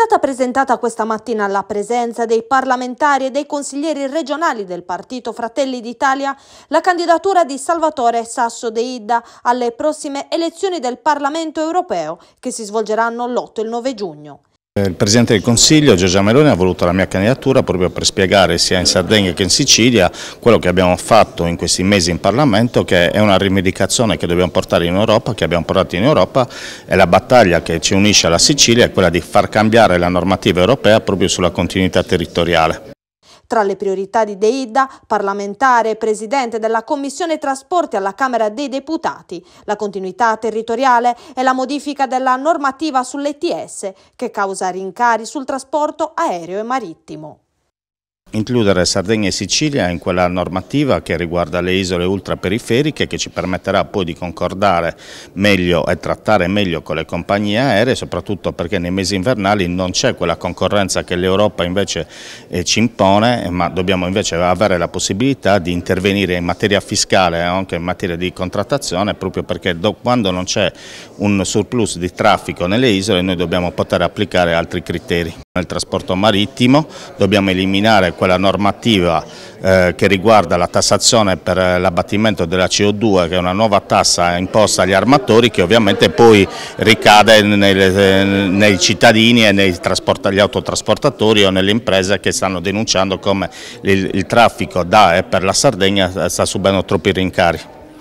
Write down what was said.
stata presentata questa mattina alla presenza dei parlamentari e dei consiglieri regionali del partito Fratelli d'Italia la candidatura di Salvatore Sasso De Idda alle prossime elezioni del Parlamento europeo che si svolgeranno l'8 e il 9 giugno. Eh, il Presidente del Consiglio Giorgia Meloni ha voluto la mia candidatura proprio per spiegare sia in Sardegna che in Sicilia quello che abbiamo fatto in questi mesi in Parlamento che è una rivendicazione che dobbiamo portare in Europa, che abbiamo portato in Europa e la battaglia che ci unisce alla Sicilia è quella di far cambiare la normativa europea proprio sulla continuità territoriale. Tra le priorità di Deidda, parlamentare e presidente della Commissione Trasporti alla Camera dei Deputati, la continuità territoriale e la modifica della normativa sull'ETS che causa rincari sul trasporto aereo e marittimo. Includere Sardegna e Sicilia in quella normativa che riguarda le isole ultraperiferiche che ci permetterà poi di concordare meglio e trattare meglio con le compagnie aeree, soprattutto perché nei mesi invernali non c'è quella concorrenza che l'Europa invece eh, ci impone, ma dobbiamo invece avere la possibilità di intervenire in materia fiscale, e eh, anche in materia di contrattazione, proprio perché quando non c'è un surplus di traffico nelle isole noi dobbiamo poter applicare altri criteri. Nel trasporto marittimo dobbiamo eliminare quella normativa eh, che riguarda la tassazione per l'abbattimento della CO2 che è una nuova tassa imposta agli armatori che ovviamente poi ricade nelle, nei cittadini e negli autotrasportatori o nelle imprese che stanno denunciando come il, il traffico da e per la Sardegna sta subendo troppi rincari.